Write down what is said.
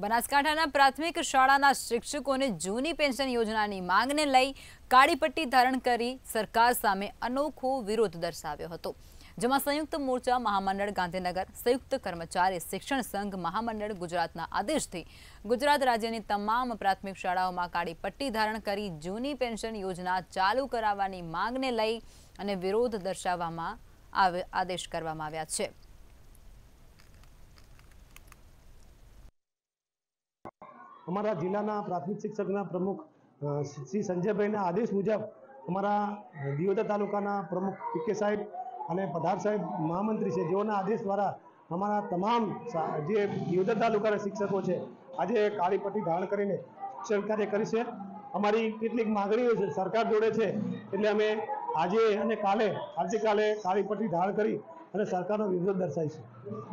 બનાસકાંઠાના પ્રાથમિક શાળાના શિક્ષકોને જૂની પેન્શન યોજનાની માંગને લઈ કાળી પટ્ટી ધારણ કરી સરકાર સામે અનોખો વિરોધ દર્શાવ્યો હતો જેમાં સંયુક્ત મોરચા મહામંડળ ગાંધીનગર સંયુક્ત કર્મચારી શિક્ષણ સંઘ મહામંડળ ગુજરાતના આદેશથી ગુજરાત રાજ્યની તમામ પ્રાથમિક શાળાઓમાં કાળી પટ્ટી ધારણ કરી જૂની પેન્શન યોજના ચાલુ કરાવવાની માંગને લઈ અને વિરોધ દર્શાવવામાં આદેશ કરવામાં આવ્યા છે અમારા જિલ્લાના પ્રાથમિક શિક્ષકના પ્રમુખ શ્રી સંજયભાઈના આદેશ મુજબ અમારા દિયોદર તાલુકાના પ્રમુખ પીકે સાહેબ અને પધાર સાહેબ મહામંત્રી છે જેઓના આદેશ દ્વારા અમારા તમામ જે દિયોદર તાલુકાના શિક્ષકો છે આજે કાળીપટ્ટી પટ્ટી ધારણ કરીને શિક્ષણ કાર્ય કરી અમારી કેટલીક માગણીઓ સરકાર જોડે છે એટલે અમે આજે અને કાલે આવતીકાલે કાળી પટ્ટી ધારણ કરી અને સરકારનો વિરોધ દર્શાવીશું